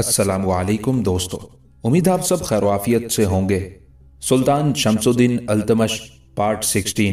अस्सलाम वालेकुम दोस्तों उम्मीद आप सब खैरवाफियत से होंगे सुल्तान शमसुद्दीन अल्तमश पार्ट 16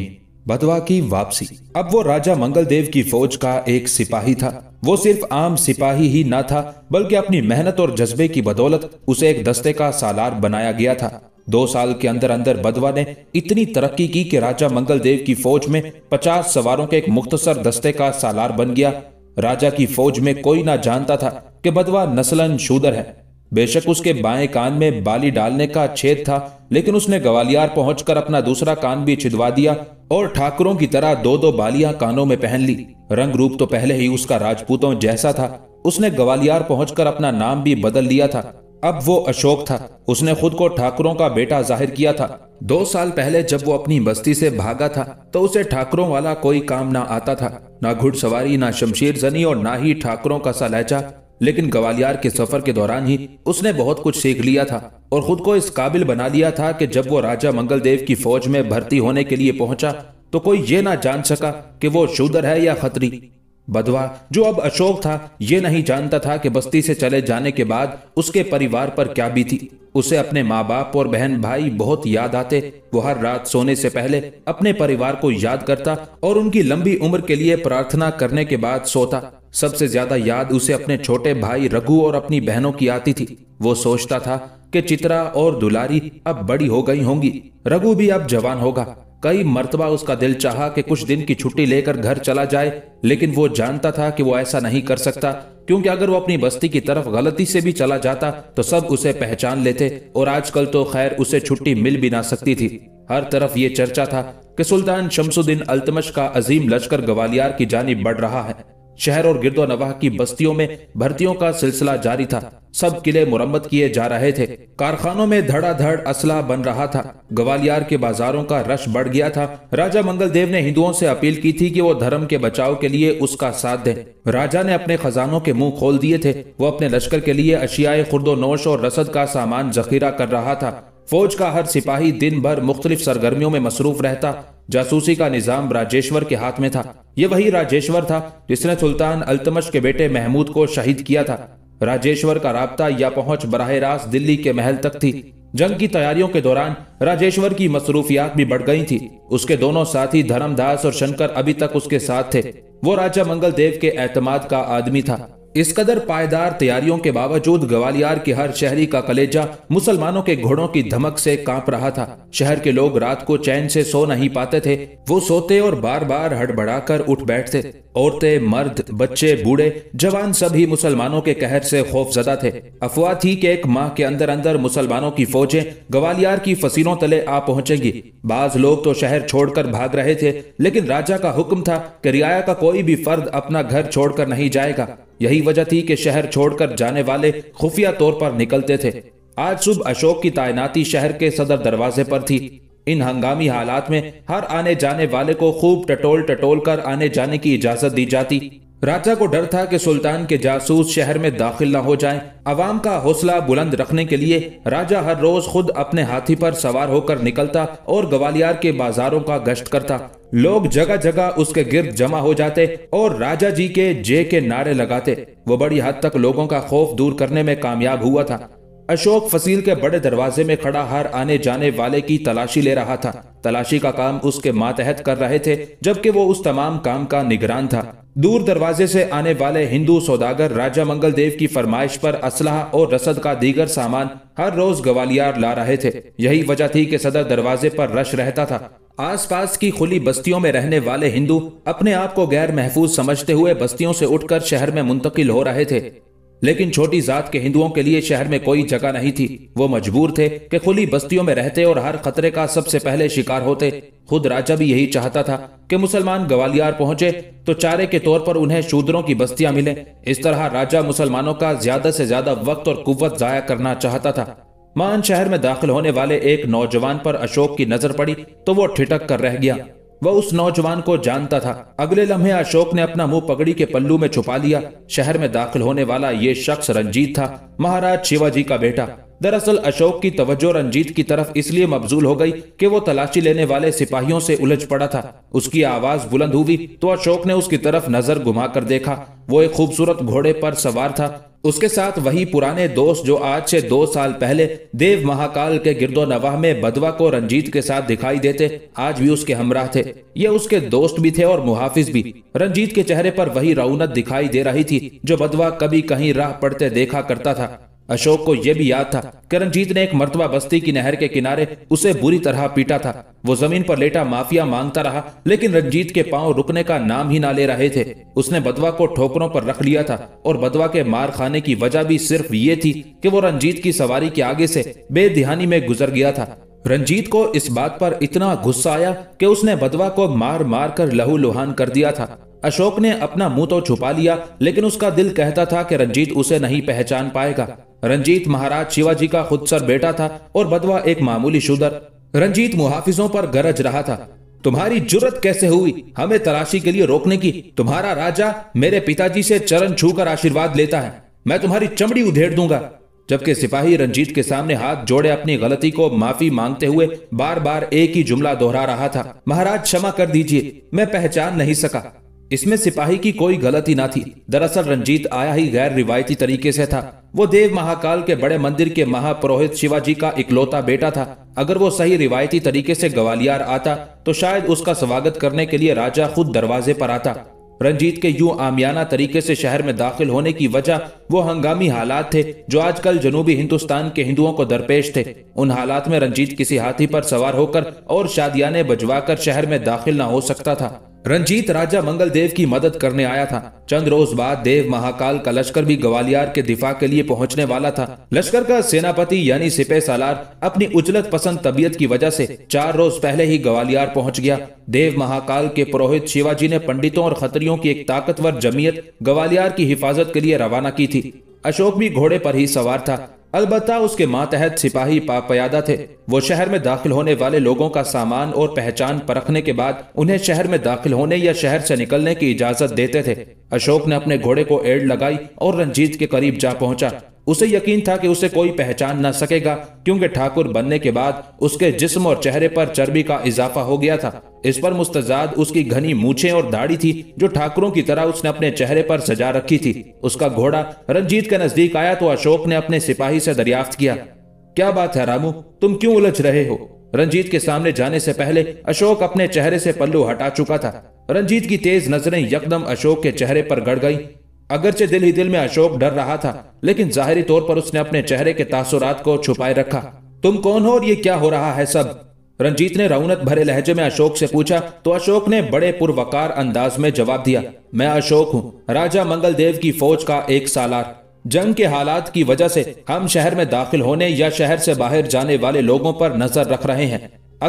बदवा की वापसी अब वो राजा मंगलदेव की फौज का एक सिपाही था वो सिर्फ आम सिपाही ही ना था बल्कि अपनी मेहनत और जज्बे की बदौलत उसे एक दस्ते का सालार बनाया गया था दो साल के अंदर अंदर बदवा ने इतनी तरक्की की कि राजा मंगलदेव की फौज में पचास सवारों के एक मुख्तसर दस्ते का सालार बन गया राजा की फौज में कोई ना जानता था कि बदवा नस्लन शूदर है बेशक उसके बाएं कान में बाली डालने का छेद था लेकिन उसने ग्वालियर पहुंचकर अपना दूसरा कान भी छिदवा दिया और ठाकुरों की तरह दो दो बालियां कानों में पहन ली रंग रूप तो पहले ही उसका राजपूतों जैसा था उसने ग्वालियर पहुंचकर अपना नाम भी बदल लिया था अब वो अशोक था उसने खुद को ठाकुरों का बेटा जाहिर किया था दो साल पहले जब वो अपनी बस्ती से भागा था तो उसे ठाकुरों वाला कोई काम ना आता था ना घुड़सवारी ना शमशीर जनी और ना ही ठाकुरों का सा लहचा लेकिन ग्वालियर के सफर के दौरान ही उसने बहुत कुछ सीख लिया था और खुद को इस काबिल बना लिया था कि जब वो राजा मंगलदेव की फौज में भर्ती होने के लिए पहुंचा तो कोई ये ना जान सका कि वो शूदर है या खतरी बदवा जो अब अशोक था ये नहीं जानता था कि बस्ती से चले जाने के बाद उसके परिवार पर क्या बीती उसे अपने माँ बाप और बहन भाई बहुत याद आते वो हर रात सोने से पहले अपने परिवार को याद करता और उनकी लंबी उम्र के लिए प्रार्थना करने के बाद सोता सबसे ज्यादा याद उसे अपने छोटे भाई रघु और अपनी बहनों की आती थी वो सोचता था कि चित्रा और दुलारी अब बड़ी हो गई होंगी रघु भी अब जवान होगा कई मर्तबा उसका दिल चाहा कि कुछ दिन की छुट्टी लेकर घर चला जाए लेकिन वो जानता था कि वो ऐसा नहीं कर सकता क्योंकि अगर वो अपनी बस्ती की तरफ गलती से भी चला जाता तो सब उसे पहचान लेते और आजकल तो खैर उसे छुट्टी मिल भी ना सकती थी हर तरफ ये चर्चा था कि सुल्तान शमसुद्दीन अल्तमश का अजीम लश्कर ग्वालियर की जानी बढ़ रहा है शहर और गिरदो नवाह की बस्तियों में भर्तियों का सिलसिला जारी था सब किले मुरम्मत किए जा रहे थे कारखानों में धड़ाधड़ असला बन रहा था ग्वालियर के बाजारों का रश बढ़ गया था राजा मंगल देव ने हिंदुओं से अपील की थी कि वो धर्म के बचाव के लिए उसका साथ दें राजा ने अपने खजानों के मुंह खोल दिए थे वो अपने लश्कर के लिए अशियाए नोश और रसद का सामान जखीरा कर रहा था फौज का हर सिपाही दिन भर मुख्तलिफ सरगर्मियों में मसरूफ रहता जासूसी का निजाम राजेश्वर के हाथ में था ये वही राजेश्वर था जिसने सुल्तान अल्तमश के बेटे महमूद को शहीद किया था राजेश्वर का रबता या पहुंच बराह रास्त दिल्ली के महल तक थी जंग की तैयारियों के दौरान राजेश्वर की मसरूफियात भी बढ़ गई थी उसके दोनों साथी धर्मदास और शंकर अभी तक उसके साथ थे वो राजा मंगल देव के एतमाद का आदमी था इस कदर पायदार तैयारियों के बावजूद ग्वालियर के हर शहरी का कलेजा मुसलमानों के घोड़ों की धमक से कांप रहा था शहर के लोग रात को चैन से सो नहीं पाते थे वो सोते और बार बार हड़बड़ाकर उठ बैठते औरतें मर्द बच्चे बूढ़े जवान सभी मुसलमानों के कहर से जदा थे अफवाह थी कि एक माह के अंदर अंदर मुसलमानों की फौजें ग्वालियर की फसीलों तले आ पहुंचेंगी बाज लोग तो शहर छोड़कर भाग रहे थे लेकिन राजा का हुक्म था कि रियाया का कोई भी फर्द अपना घर छोड़कर नहीं जाएगा यही वजह थी कि शहर छोड़कर जाने वाले खुफिया तौर पर निकलते थे आज सुबह अशोक की तैनाती शहर के सदर दरवाजे पर थी इन हंगामी हालात में हर आने जाने वाले को खूब टटोल टटोल कर आने जाने की इजाजत दी जाती राजा को डर था कि सुल्तान के जासूस शहर में दाखिल न हो जाए अवाम का हौसला बुलंद रखने के लिए राजा हर रोज खुद अपने हाथी पर सवार होकर निकलता और ग्वालियर के बाजारों का गश्त करता लोग जगह जगह उसके गिर्द जमा हो जाते और राजा जी के जय के नारे लगाते वो बड़ी हद तक लोगों का खौफ दूर करने में कामयाब हुआ था अशोक फसील के बड़े दरवाजे में खड़ा हर आने जाने वाले की तलाशी ले रहा था तलाशी का काम उसके मातहत कर रहे थे जबकि वो उस तमाम काम का निगरान था दूर दरवाजे से आने वाले हिंदू सौदागर राजा मंगल देव की फरमाइश पर असलाह और रसद का दीगर सामान हर रोज ग्वालियर ला रहे थे यही वजह थी कि सदर दरवाजे पर रश रहता था आसपास की खुली बस्तियों में रहने वाले हिंदू अपने आप को गैर महफूज समझते हुए बस्तियों से उठकर शहर में मुंतकिल हो रहे थे लेकिन छोटी जात के हिंदुओं के लिए शहर में कोई जगह नहीं थी वो मजबूर थे कि खुली बस्तियों में रहते और हर खतरे का सबसे पहले शिकार होते खुद राजा भी यही चाहता था कि मुसलमान ग्वालियर पहुंचे तो चारे के तौर पर उन्हें शूद्रों की बस्तियां मिले इस तरह राजा मुसलमानों का ज्यादा से ज्यादा वक्त और कुत जाया करना चाहता था मान शहर में दाखिल होने वाले एक नौजवान पर अशोक की नजर पड़ी तो वो ठिटक कर रह गया वह उस नौजवान को जानता था अगले लम्हे अशोक ने अपना मुंह पगड़ी के पल्लू में छुपा लिया शहर में दाखिल होने वाला ये शख्स रंजीत था महाराज शिवाजी का बेटा दरअसल अशोक की तवज्जो रंजीत की तरफ इसलिए मबजूल हो गई कि वो तलाशी लेने वाले सिपाहियों से उलझ पड़ा था उसकी आवाज बुलंद हुई तो अशोक ने उसकी तरफ नजर घुमाकर देखा वो एक खूबसूरत घोड़े पर सवार था उसके साथ वही पुराने दोस्त जो आज से दो साल पहले देव महाकाल के गिरदो नवाह में बदवा को रंजीत के साथ दिखाई देते आज भी उसके हमराह थे ये उसके दोस्त भी थे और मुहाफिज भी रंजीत के चेहरे पर वही रौनक दिखाई दे रही थी जो बदवा कभी कहीं राह पड़ते देखा करता था अशोक को यह भी याद था करणजीत ने एक मरतबा बस्ती की नहर के किनारे उसे बुरी तरह पीटा था वो जमीन पर लेटा माफिया मांगता रहा लेकिन रंजीत के पांव रुकने का नाम ही ना ले रहे थे उसने बदवा को ठोकरों पर रख लिया था और बदवा के मार खाने की वजह भी सिर्फ ये थी कि वो रंजीत की सवारी के आगे से बेध्यानी में गुजर गया था रंजीत को इस बात पर इतना गुस्सा आया कि उसने बदवा को मार मार कर लहू लुहान कर दिया था अशोक ने अपना मुंह तो छुपा लिया लेकिन उसका दिल कहता था कि रंजीत उसे नहीं पहचान पाएगा रंजीत महाराज शिवाजी का खुद सर बेटा था और बदवा एक मामूली शुदर रंजीत मुहाफिजों पर गरज रहा था तुम्हारी जुरत कैसे हुई हमें तलाशी के लिए रोकने की तुम्हारा राजा मेरे पिताजी से चरण छूकर आशीर्वाद लेता है मैं तुम्हारी चमड़ी उधेड़ दूंगा जबकि सिपाही रंजीत के सामने हाथ जोड़े अपनी गलती को माफी मांगते हुए बार बार एक ही जुमला दोहरा रहा था महाराज क्षमा कर दीजिए मैं पहचान नहीं सका इसमें सिपाही की कोई गलती ना थी दरअसल रंजीत आया ही गैर रिवायती तरीके से था वो देव महाकाल के बड़े मंदिर के महापुरोहित शिवाजी का इकलौता बेटा था अगर वो सही रिवायती तरीके से ग्वालियर आता तो शायद उसका स्वागत करने के लिए राजा खुद दरवाजे पर आता रंजीत के यूं आमियाना तरीके से शहर में दाखिल होने की वजह वो हंगामी हालात थे जो आजकल जनूबी हिंदुस्तान के हिंदुओं को दरपेश थे उन हालात में रंजीत किसी हाथी पर सवार होकर और शादियाने बजवाकर शहर में दाखिल न हो सकता था रंजीत राजा मंगल देव की मदद करने आया था चंद रोज बाद देव महाकाल का लश्कर भी ग्वालियर के दिफा के लिए पहुंचने वाला था लश्कर का सेनापति यानी सिपे सालार अपनी उजलत पसंद तबीयत की वजह से चार रोज पहले ही ग्वालियर पहुंच गया देव महाकाल के पुरोहित शिवाजी ने पंडितों और खतरियों की एक ताकतवर जमीयत ग्वालियर की हिफाजत के लिए रवाना की थी अशोक भी घोड़े पर ही सवार था अलबत्ता उसके मातहत सिपाही पापयादा थे वो शहर में दाखिल होने वाले लोगों का सामान और पहचान परखने के बाद उन्हें शहर में दाखिल होने या शहर से निकलने की इजाजत देते थे अशोक ने अपने घोड़े को एड लगाई और रंजीत के करीब जा पहुंचा उसे यकीन था कि उसे कोई पहचान न सकेगा क्योंकि ठाकुर बनने के बाद उसके जिस्म और चेहरे पर चर्बी का इजाफा हो गया था इस पर मुस्तजाद उसकी घनी मूछे और दाढ़ी थी जो ठाकुरों की तरह उसने अपने चेहरे पर सजा रखी थी उसका घोड़ा रंजीत के नजदीक आया तो अशोक ने अपने सिपाही से दरियाफ्त किया क्या बात है रामू तुम क्यों उलझ रहे हो रंजीत के सामने जाने से पहले अशोक अपने चेहरे से पल्लू हटा चुका था रंजीत की तेज नजरें यकदम अशोक के चेहरे पर गड़ गईं अगरचे दिल ही दिल में अशोक डर रहा था लेकिन ज़ाहरी तौर पर उसने अपने चेहरे के तासुरात को छुपाए रखा तुम कौन हो और ये क्या हो रहा है सब रंजीत ने रौनक भरे लहजे में अशोक से पूछा तो अशोक ने बड़े पुरवकार अंदाज में जवाब दिया मैं अशोक हूँ राजा मंगलदेव की फौज का एक सालार जंग के हालात की वजह से हम शहर में दाखिल होने या शहर से बाहर जाने वाले लोगों पर नजर रख रहे हैं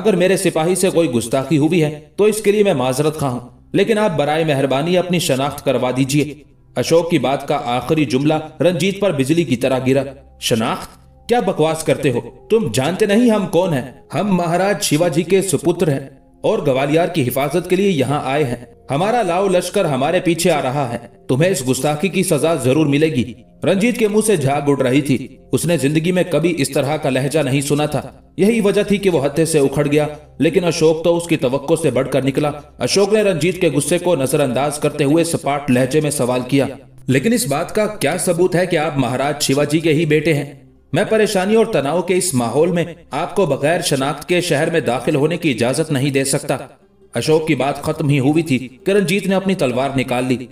अगर मेरे सिपाही से कोई गुस्ताखी हुई है तो इसके लिए मैं माजरत खा हूँ लेकिन आप बरए मेहरबानी अपनी शनाख्त करवा दीजिए अशोक की बात का आखिरी जुमला रंजीत पर बिजली की तरह गिरा शनाख्त क्या बकवास करते हो तुम जानते नहीं हम कौन हैं हम महाराज शिवाजी के सुपुत्र हैं और ग्वालियर की हिफाजत के लिए यहाँ आए हैं हमारा लाओ लश्कर हमारे पीछे आ रहा है तुम्हें इस गुस्ताखी की सजा जरूर मिलेगी रंजीत के मुंह से झाग उड़ रही थी उसने जिंदगी में कभी इस तरह का लहजा नहीं सुना था यही वजह थी कि वो हत्थे से उखड़ गया लेकिन अशोक तो उसकी तवक्को से बढ़कर निकला अशोक ने रंजीत के गुस्से को नजरअंदाज करते हुए सपाट लहजे में सवाल किया लेकिन इस बात का क्या सबूत है कि आप महाराज शिवाजी के ही बेटे हैं मैं परेशानी और तनाव के इस माहौल में आपको बगैर शनाख्त के शहर में दाखिल होने की इजाजत नहीं दे सकता अशोक की बात खत्म ही हुई थी किरणजीत ने अपनी तलवार निकाल ली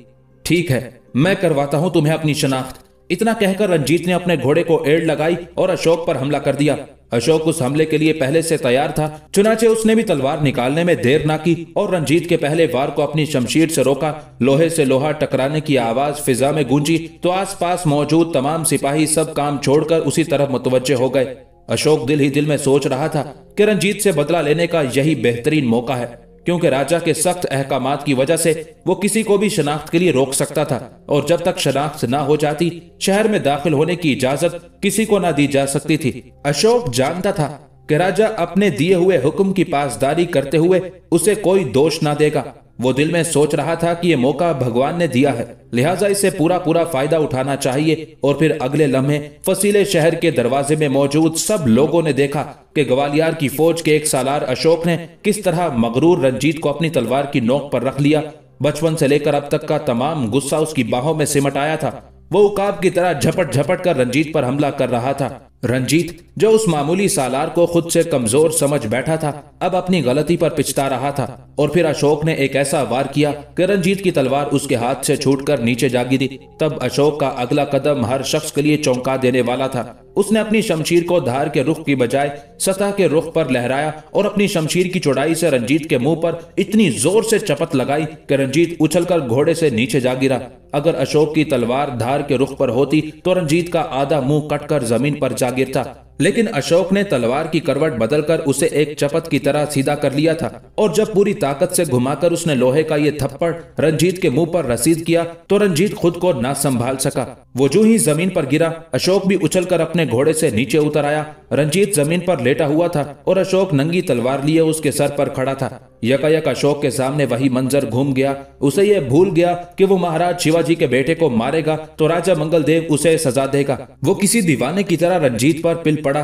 ठीक है मैं करवाता हूँ तुम्हें अपनी शनाख्त इतना कहकर रंजीत ने अपने घोड़े को एड़ लगाई और अशोक पर हमला कर दिया अशोक उस हमले के लिए पहले से तैयार था चुनाचे उसने भी तलवार निकालने में देर ना की और रंजीत के पहले वार को अपनी शमशीर से रोका लोहे से लोहा टकराने की आवाज फिजा में गूंजी तो आसपास मौजूद तमाम सिपाही सब काम छोड़कर उसी तरफ मुतवजे हो गए अशोक दिल ही दिल में सोच रहा था कि रंजीत से बदला लेने का यही बेहतरीन मौका है क्योंकि राजा के सख्त अहकाम की वजह से वो किसी को भी शनाख्त के लिए रोक सकता था और जब तक शनाख्त न हो जाती शहर में दाखिल होने की इजाजत किसी को न दी जा सकती थी अशोक जानता था कि राजा अपने दिए हुए हुक्म की पासदारी करते हुए उसे कोई दोष ना देगा वो दिल में सोच रहा था कि ये मौका भगवान ने दिया है लिहाजा इसे पूरा पूरा फायदा उठाना चाहिए और फिर अगले लम्हे फसीले शहर के दरवाजे में मौजूद सब लोगों ने देखा कि ग्वालियर की फौज के एक सालार अशोक ने किस तरह मगरूर रंजीत को अपनी तलवार की नोक पर रख लिया बचपन से लेकर अब तक का तमाम गुस्सा उसकी बाहों में सिमट आया था वो उकाब की तरह झपट झपट कर रंजीत पर हमला कर रहा था रंजीत जो उस मामूली सालार को खुद से कमजोर समझ बैठा था अब अपनी गलती पर पिछता रहा था और फिर अशोक ने एक ऐसा वार किया कि रंजीत की तलवार उसके हाथ से छूटकर नीचे जा गिरी तब अशोक का अगला कदम हर शख्स के लिए चौंका देने वाला था उसने अपनी शमशीर को धार के रुख की बजाय सतह के रुख पर लहराया और अपनी शमशीर की चौड़ाई से रंजीत के मुंह पर इतनी जोर से चपत लगाई कि रंजीत उछलकर घोड़े से नीचे जा गिरा अगर अशोक की तलवार धार के रुख पर होती तो रंजीत का आधा मुंह कटकर जमीन पर जा गिरता लेकिन अशोक ने तलवार की करवट बदलकर उसे एक चपत की तरह सीधा कर लिया था और जब पूरी ताकत से घुमाकर उसने लोहे का ये थप्पड़ रंजीत के मुंह पर रसीद किया तो रंजीत खुद को ना संभाल सका वो जो ही जमीन पर गिरा अशोक भी उछलकर अपने घोड़े से नीचे उतर आया रंजीत जमीन पर लेटा हुआ था और अशोक नंगी तलवार लिए उसके सर पर खड़ा था यकायक अशोक के सामने वही मंजर घूम गया उसे यह भूल गया कि वो महाराज शिवाजी के बेटे को मारेगा तो राजा मंगलदेव उसे सजा देगा वो किसी दीवाने की तरह रंजीत पर पिल पड़ा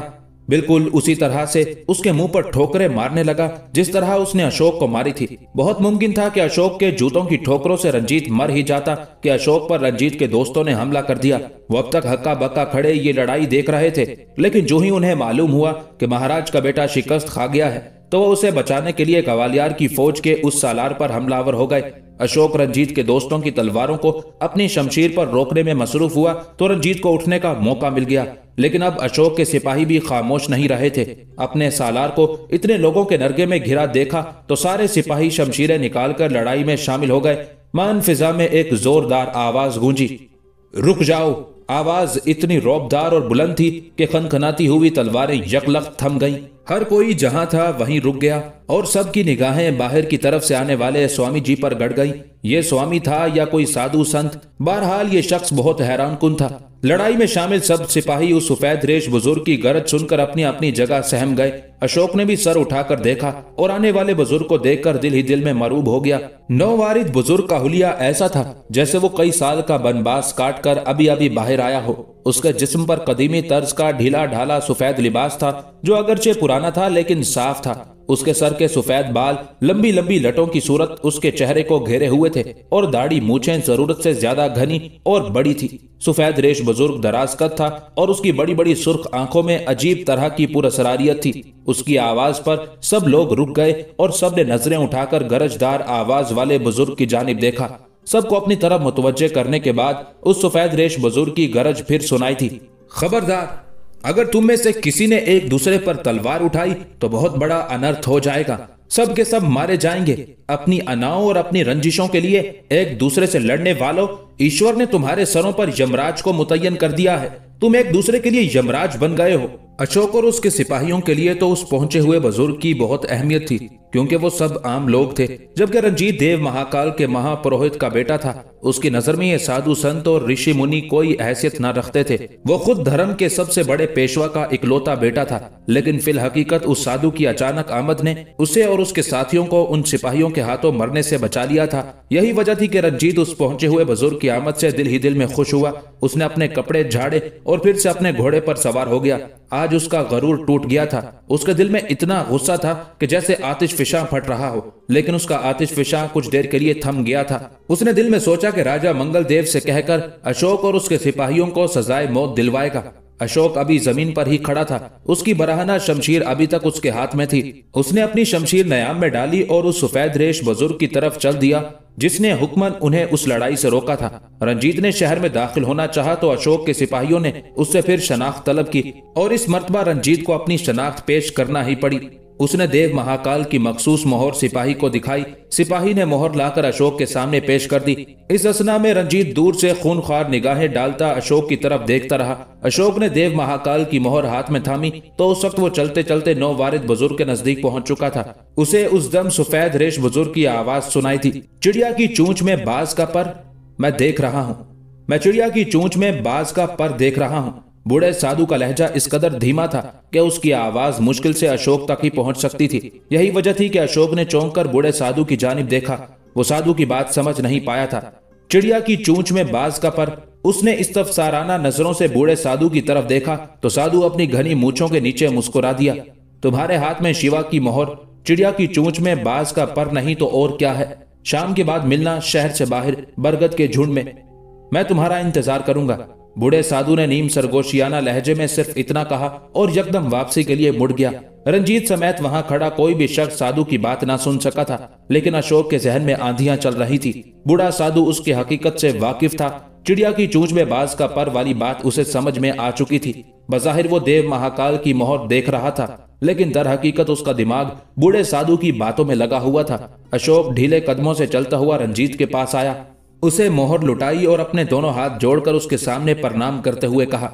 बिल्कुल उसी तरह से उसके मुंह पर ठोकरें मारने लगा जिस तरह उसने अशोक को मारी थी बहुत मुमकिन था कि अशोक के जूतों की ठोकरों से रंजीत मर ही जाता कि अशोक पर रंजीत के दोस्तों ने हमला कर दिया वो अब तक हक्का बक्का खड़े ये लड़ाई देख रहे थे लेकिन जो ही उन्हें मालूम हुआ कि महाराज का बेटा शिकस्त खा गया है तो वो उसे बचाने के लिए ग्वालियर की फौज के उस सालार पर हमलावर हो गए अशोक रंजीत के दोस्तों की तलवारों को अपनी शमशीर पर रोकने में मसरूफ हुआ तो रंजीत को उठने का मौका मिल गया लेकिन अब अशोक के सिपाही भी खामोश नहीं रहे थे अपने सालार को इतने लोगों के नरगे में घिरा देखा तो सारे सिपाही शमशीरें निकालकर लड़ाई में शामिल हो गए मान फिजा में एक जोरदार आवाज गूंजी रुक जाओ आवाज इतनी रौबदार और बुलंद थी कि खनखनाती हुई तलवारें यकलक थम गईं। हर कोई जहां था वहीं रुक गया और सबकी निगाहें बाहर की तरफ से आने वाले स्वामी जी पर गड़ गईं। ये स्वामी था या कोई साधु संत बहरहाल ये शख्स बहुत हैरान कुन था लड़ाई में शामिल सब सिपाही उस सफेद रेश बुजुर्ग की गरज सुनकर अपनी अपनी जगह सहम गए अशोक ने भी सर उठाकर देखा और आने वाले बुजुर्ग को देखकर दिल ही दिल में मरूब हो गया नौवारिद बुजुर्ग का हुलिया ऐसा था जैसे वो कई साल का बनबास काट कर अभी अभी बाहर आया हो उसके जिस्म पर कदीमी तर्ज का ढीला ढाला सफेद लिबास था जो अगरचे पुराना था लेकिन साफ था उसके सर के सफेद बाल लंबी लंबी लटों की सूरत उसके चेहरे को घेरे हुए थे और दाढ़ी मूछें जरूरत से ज्यादा घनी और बड़ी थी सफेद रेश बुजुर्ग दराज कद था और उसकी बड़ी बड़ी सुर्ख आंखों में अजीब तरह की पुरसरारियत थी उसकी आवाज पर सब लोग रुक गए और सब ने नजरें उठाकर गरजदार आवाज वाले बुजुर्ग की जानब देखा सबको अपनी तरफ मुतवजे करने के बाद उस सफेद रेश बुजुर्ग की गरज फिर सुनाई थी खबरदार अगर तुम में से किसी ने एक दूसरे पर तलवार उठाई तो बहुत बड़ा अनर्थ हो जाएगा सब के सब मारे जाएंगे अपनी अनाओं और अपनी रंजिशों के लिए एक दूसरे से लड़ने वालों ईश्वर ने तुम्हारे सरों पर यमराज को मुतयन कर दिया है तुम एक दूसरे के लिए यमराज बन गए हो अशोक और उसके सिपाहियों के लिए तो उस पहुंचे हुए बुजुर्ग की बहुत अहमियत थी क्योंकि वो सब आम लोग थे जबकि रंजीत देव महाकाल के महापुरोहित का बेटा था उसकी नजर में ये साधु संत और ऋषि मुनि कोई हैसियत न रखते थे वो खुद धर्म के सबसे बड़े पेशवा का इकलौता बेटा था लेकिन फिल हकीकत उस साधु की अचानक आमद ने उसे और उसके साथियों को उन सिपाहियों के हाथों मरने से बचा लिया था यही वजह थी कि रंजीत उस पहुंचे हुए बुजुर्ग की आमद से दिल ही दिल में खुश हुआ उसने अपने कपड़े झाड़े और फिर से अपने घोड़े पर सवार हो गया आज उसका गरूर टूट गया था उसके दिल में इतना गुस्सा था कि जैसे आतिश फिशा फट रहा हो लेकिन उसका आतिश फिशा कुछ देर के लिए थम गया था उसने दिल में सोचा कि राजा मंगल देव से कहकर अशोक और उसके सिपाहियों को सजाए मौत दिलवाएगा अशोक अभी जमीन पर ही खड़ा था उसकी बराहना शमशीर अभी तक उसके हाथ में थी उसने अपनी शमशीर नयाम में डाली और उस सफेद रेश बुजुर्ग की तरफ चल दिया जिसने हुक्मन उन्हें उस लड़ाई से रोका था रंजीत ने शहर में दाखिल होना चाहा तो अशोक के सिपाहियों ने उससे फिर शनाख्त तलब की और इस मरतबा रंजीत को अपनी शनाख्त पेश करना ही पड़ी उसने देव महाकाल की मखसूस मोहर सिपाही को दिखाई सिपाही ने मोहर लाकर अशोक के सामने पेश कर दी इस असना में रंजीत दूर से खून खार निगाहें डालता अशोक की तरफ देखता रहा अशोक ने देव महाकाल की मोहर हाथ में थामी तो उस वक्त वो चलते चलते नौ वारिद बुजुर्ग के नजदीक पहुंच चुका था उसे उस दम सफेद रेश बुजुर्ग की आवाज सुनाई थी चिड़िया की चूंच में बाज का पर मैं देख रहा हूँ मैं चिड़िया की चूंच में बाज का पर देख रहा हूँ बूढ़े साधु का लहजा इस कदर धीमा था कि उसकी आवाज मुश्किल से अशोक तक ही पहुंच सकती थी यही वजह थी कि अशोक ने चौंक कर बूढ़े साधु की जानब देखा वो साधु की बात समझ नहीं पाया था चिड़िया की चूंच में बाज का पर उसने इस साराना नजरों से बूढ़े साधु की तरफ देखा तो साधु अपनी घनी मूछों के नीचे मुस्कुरा दिया तुम्हारे हाथ में शिवा की मोहर चिड़िया की चूंच में बाज का पर नहीं तो और क्या है शाम के बाद मिलना शहर से बाहर बरगद के झुंड में मैं तुम्हारा इंतजार करूंगा बूढ़े साधु ने नीम सरगोशियाना लहजे में सिर्फ इतना कहा और यकदम वापसी के लिए मुड़ गया रंजीत समेत वहां खड़ा कोई भी शख्स साधु की बात ना सुन सका था लेकिन अशोक के जहन में आंधियां चल रही थी बूढ़ा साधु उसकी हकीकत से वाकिफ था चिड़िया की चूंच में बाज का पर वाली बात उसे समझ में आ चुकी थी बजाहिर वो देव महाकाल की मोहर देख रहा था लेकिन दर हकीकत उसका दिमाग बूढ़े साधु की बातों में लगा हुआ था अशोक ढीले कदमों से चलता हुआ रंजीत के पास आया उसे मोहर लुटाई और अपने दोनों हाथ जोड़कर उसके सामने प्रणाम करते हुए कहा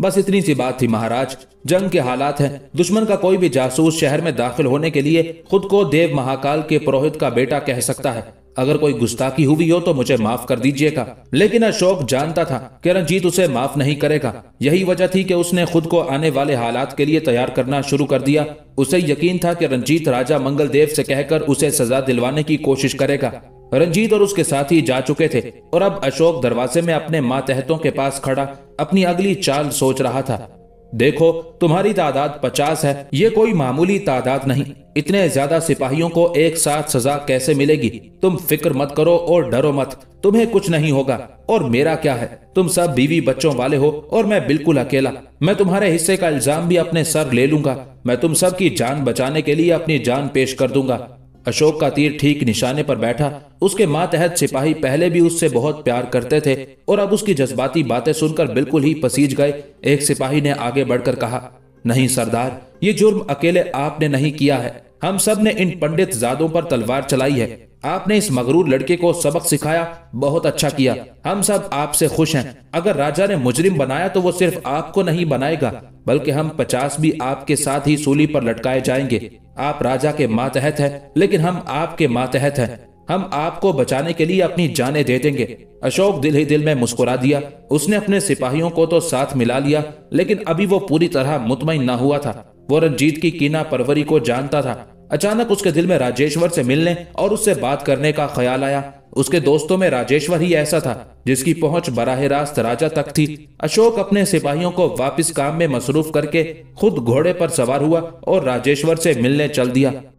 बस इतनी सी बात थी महाराज जंग के हालात हैं दुश्मन का कोई भी जासूस शहर में दाखिल होने के लिए खुद को देव महाकाल के पुरोहित का बेटा कह सकता है अगर कोई गुस्ताखी हुई हो तो मुझे माफ कर दीजिएगा लेकिन अशोक जानता था कि रंजीत उसे माफ नहीं करेगा यही वजह थी कि उसने खुद को आने वाले हालात के लिए तैयार करना शुरू कर दिया उसे यकीन था कि रंजीत राजा मंगलदेव से कहकर उसे सजा दिलवाने की कोशिश करेगा रंजीत और उसके साथी जा चुके थे और अब अशोक दरवाजे में अपने मातहतों के पास खड़ा अपनी अगली चाल सोच रहा था देखो तुम्हारी तादाद पचास है ये कोई मामूली तादाद नहीं इतने ज्यादा सिपाहियों को एक साथ सजा कैसे मिलेगी तुम फिक्र मत करो और डरो मत तुम्हें कुछ नहीं होगा और मेरा क्या है तुम सब बीवी बच्चों वाले हो और मैं बिल्कुल अकेला मैं तुम्हारे हिस्से का इल्जाम भी अपने सर ले लूंगा मैं तुम सब की जान बचाने के लिए अपनी जान पेश कर दूंगा अशोक का तीर ठीक निशाने पर बैठा उसके मातहत सिपाही पहले भी उससे बहुत प्यार करते थे और अब उसकी जज्बाती बातें सुनकर बिल्कुल ही पसीज गए एक सिपाही ने आगे बढ़कर कहा नहीं सरदार ये जुर्म अकेले आपने नहीं किया है हम सब ने इन पंडित जादों पर तलवार चलाई है आपने इस मगरूर लड़के को सबक सिखाया बहुत अच्छा किया हम सब आपसे खुश हैं अगर राजा ने मुजरिम बनाया तो वो सिर्फ आपको नहीं बनाएगा बल्कि हम पचास भी आपके साथ ही सूली पर लटकाए जाएंगे आप राजा के मातहत हैं लेकिन हम आपके मातहत हैं हम आपको बचाने के लिए अपनी जानें दे देंगे अशोक दिल ही दिल में मुस्कुरा दिया उसने अपने सिपाहियों को तो साथ मिला लिया लेकिन अभी वो पूरी तरह मुतमिन न हुआ था वो रंजीत की कीना परवरी को जानता था अचानक उसके दिल में राजेश्वर से मिलने और उससे बात करने का ख्याल आया उसके दोस्तों में राजेश्वर ही ऐसा था जिसकी पहुंच बराह रास्त राजा तक थी अशोक अपने सिपाहियों को वापस काम में मसरूफ करके खुद घोड़े पर सवार हुआ और राजेश्वर से मिलने चल दिया